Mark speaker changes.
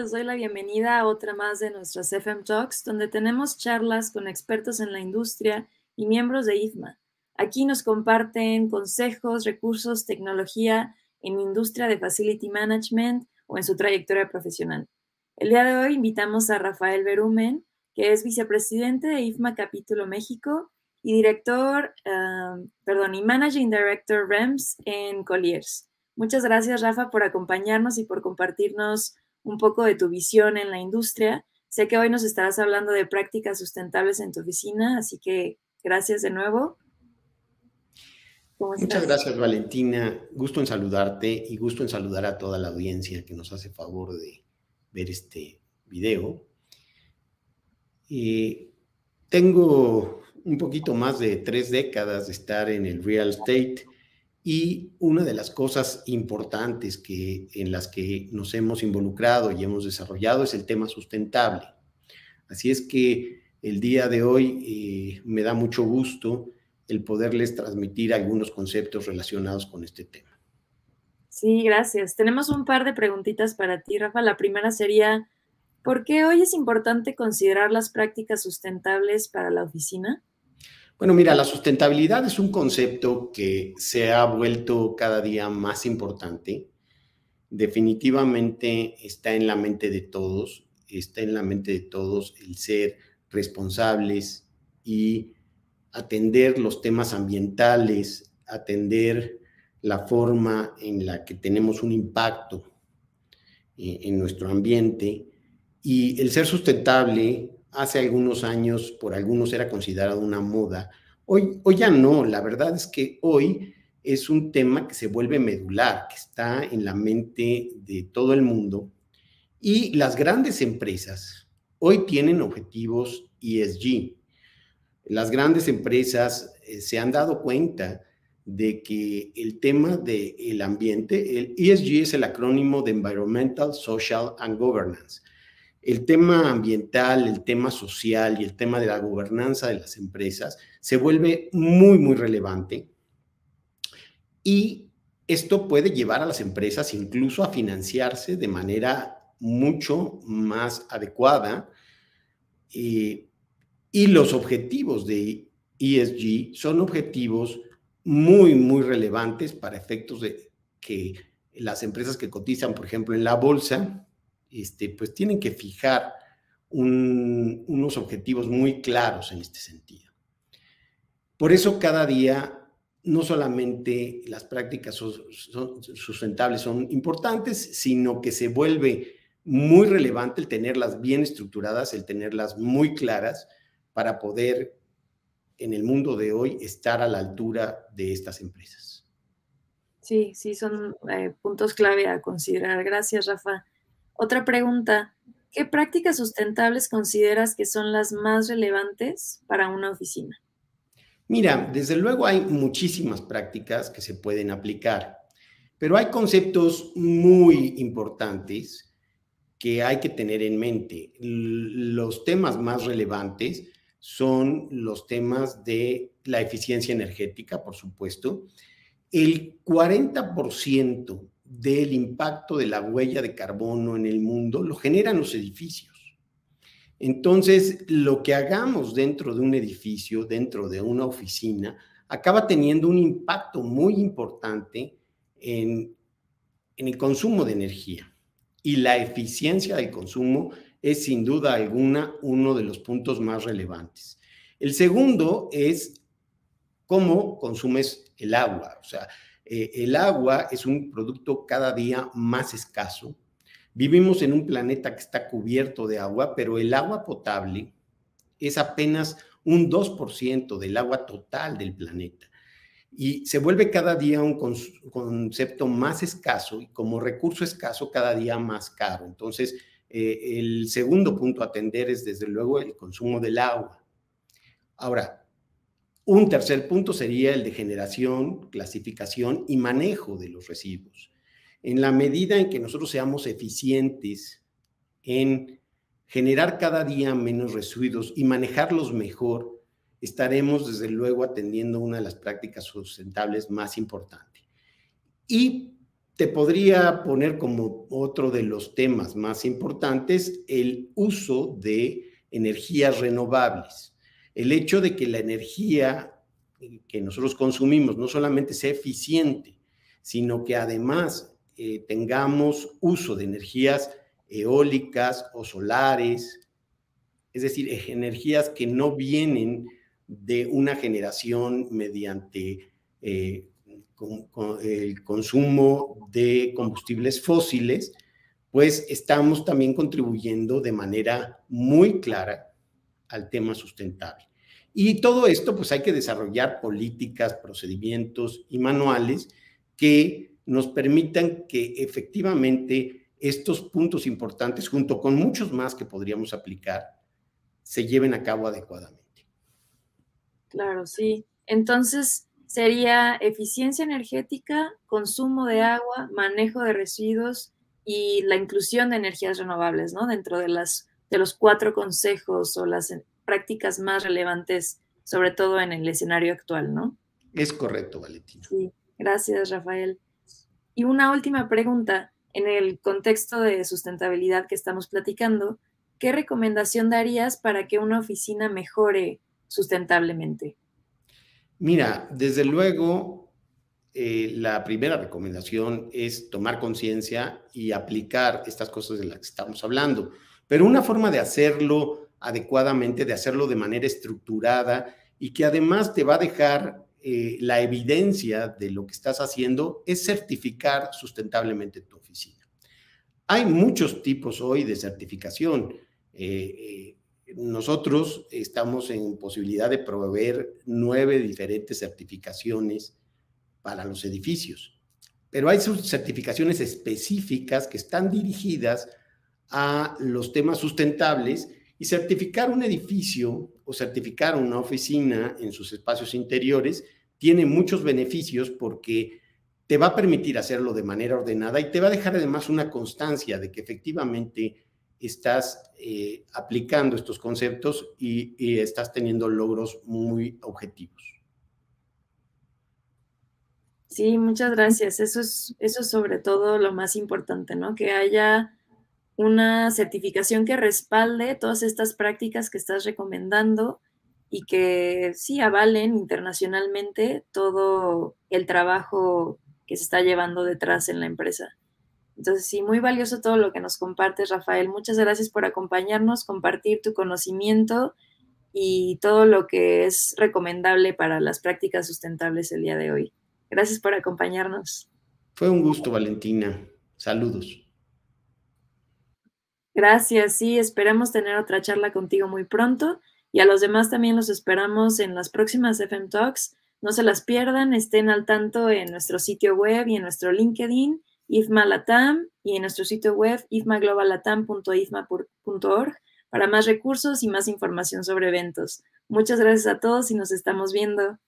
Speaker 1: les doy la bienvenida a otra más de nuestras FM Talks, donde tenemos charlas con expertos en la industria y miembros de IFMA. Aquí nos comparten consejos, recursos, tecnología en industria de Facility Management o en su trayectoria profesional. El día de hoy invitamos a Rafael Berumen, que es vicepresidente de IFMA Capítulo México y director, um, perdón, y Managing Director REMS en Colliers. Muchas gracias, Rafa, por acompañarnos y por compartirnos un poco de tu visión en la industria. Sé que hoy nos estarás hablando de prácticas sustentables en tu oficina, así que gracias de nuevo. Muchas gracias,
Speaker 2: Valentina. Gusto en saludarte y gusto en saludar a toda la audiencia que nos hace favor de ver este video. Eh, tengo un poquito más de tres décadas de estar en el real estate y una de las cosas importantes que, en las que nos hemos involucrado y hemos desarrollado es el tema sustentable. Así es que el día de hoy eh, me da mucho gusto el poderles transmitir algunos conceptos relacionados con este tema.
Speaker 1: Sí, gracias. Tenemos un par de preguntitas para ti, Rafa. La primera sería, ¿por qué hoy es importante considerar las prácticas sustentables para la oficina?
Speaker 2: Bueno, mira, la sustentabilidad es un concepto que se ha vuelto cada día más importante. Definitivamente está en la mente de todos, está en la mente de todos el ser responsables y atender los temas ambientales, atender la forma en la que tenemos un impacto eh, en nuestro ambiente. Y el ser sustentable hace algunos años por algunos era considerado una moda. Hoy, ya no, la verdad es que hoy es un tema que se vuelve medular, que está en la mente de todo el mundo. Y las grandes empresas hoy tienen objetivos ESG. Las grandes empresas eh, se han dado cuenta de que el tema del ambiente, el ESG es el acrónimo de Environmental, Social and Governance el tema ambiental, el tema social y el tema de la gobernanza de las empresas se vuelve muy, muy relevante. Y esto puede llevar a las empresas incluso a financiarse de manera mucho más adecuada. Eh, y los objetivos de ESG son objetivos muy, muy relevantes para efectos de que las empresas que cotizan, por ejemplo, en la bolsa, este, pues tienen que fijar unos objetivos muy claros en este sentido. Por eso cada día no solamente las prácticas sustentables son importantes, sino que se vuelve muy relevante el tenerlas bien estructuradas, el tenerlas muy claras para poder en el mundo de hoy estar a la altura de estas empresas.
Speaker 1: Sí, sí, son eh, puntos clave a considerar. Gracias, Rafa. Otra pregunta, ¿qué prácticas sustentables consideras que son las más relevantes para una oficina?
Speaker 2: Mira, desde luego hay muchísimas prácticas que se pueden aplicar, pero hay conceptos muy importantes que hay que tener en mente. Los temas más relevantes son los temas de la eficiencia energética, por supuesto. El 40% del impacto de la huella de carbono en el mundo lo generan los edificios. Entonces, lo que hagamos dentro de un edificio, dentro de una oficina, acaba teniendo un impacto muy importante en, en el consumo de energía. Y la eficiencia del consumo es sin duda alguna uno de los puntos más relevantes. El segundo es cómo consumes el agua. O sea, eh, el agua es un producto cada día más escaso. Vivimos en un planeta que está cubierto de agua, pero el agua potable es apenas un 2% del agua total del planeta. Y se vuelve cada día un concepto más escaso y como recurso escaso cada día más caro. Entonces, eh, el segundo punto a atender es desde luego el consumo del agua. Ahora, un tercer punto sería el de generación, clasificación y manejo de los residuos. En la medida en que nosotros seamos eficientes en generar cada día menos residuos y manejarlos mejor, estaremos desde luego atendiendo una de las prácticas sustentables más importantes. Y te podría poner como otro de los temas más importantes el uso de energías renovables el hecho de que la energía que nosotros consumimos no solamente sea eficiente, sino que además eh, tengamos uso de energías eólicas o solares, es decir, e-, energías que no vienen de una generación mediante eh, el consumo de combustibles fósiles, pues estamos también contribuyendo de manera muy clara al tema sustentable. Y todo esto, pues hay que desarrollar políticas, procedimientos y manuales que nos permitan que efectivamente estos puntos importantes, junto con muchos más que podríamos aplicar, se lleven a cabo adecuadamente.
Speaker 1: Claro, sí. Entonces, sería eficiencia energética, consumo de agua, manejo de residuos y la inclusión de energías renovables, ¿no? Dentro de las de los cuatro consejos o las prácticas más relevantes, sobre todo en el escenario actual, ¿no?
Speaker 2: Es correcto, Valentina.
Speaker 1: Sí, gracias, Rafael. Y una última pregunta, en el contexto de sustentabilidad que estamos platicando, ¿qué recomendación darías para que una oficina mejore sustentablemente?
Speaker 2: Mira, desde luego, eh, la primera recomendación es tomar conciencia y aplicar estas cosas de las que estamos hablando. Pero una forma de hacerlo adecuadamente, de hacerlo de manera estructurada y que además te va a dejar eh, la evidencia de lo que estás haciendo es certificar sustentablemente tu oficina. Hay muchos tipos hoy de certificación. Eh, eh, nosotros estamos en posibilidad de proveer nueve diferentes certificaciones para los edificios, pero hay certificaciones específicas que están dirigidas a los temas sustentables y certificar un edificio o certificar una oficina en sus espacios interiores tiene muchos beneficios porque te va a permitir hacerlo de manera ordenada y te va a dejar además una constancia de que efectivamente estás eh, aplicando estos conceptos y, estás teniendo logros muy objetivos.
Speaker 1: Sí, muchas gracias. Eso es, eso es sobre todo lo más importante, ¿no? Que haya una certificación que respalde todas estas prácticas que estás recomendando y que sí avalen internacionalmente todo el trabajo que se está llevando detrás en la empresa. Entonces, sí, muy valioso todo lo que nos compartes, Rafael. Muchas gracias por acompañarnos, compartir tu conocimiento y todo lo que es recomendable para las prácticas sustentables el día de hoy. Gracias por acompañarnos.
Speaker 2: Fue un gusto, Valentina. Saludos.
Speaker 1: Gracias, sí, esperamos tener otra charla contigo muy pronto y a los demás también los esperamos en las próximas FM Talks. No se las pierdan, estén al tanto en nuestro sitio web y en nuestro LinkedIn, IFMA Latam, y en nuestro sitio web ifmaglobalatam.ifma.org para más recursos y más información sobre eventos. Muchas gracias a todos y nos estamos viendo.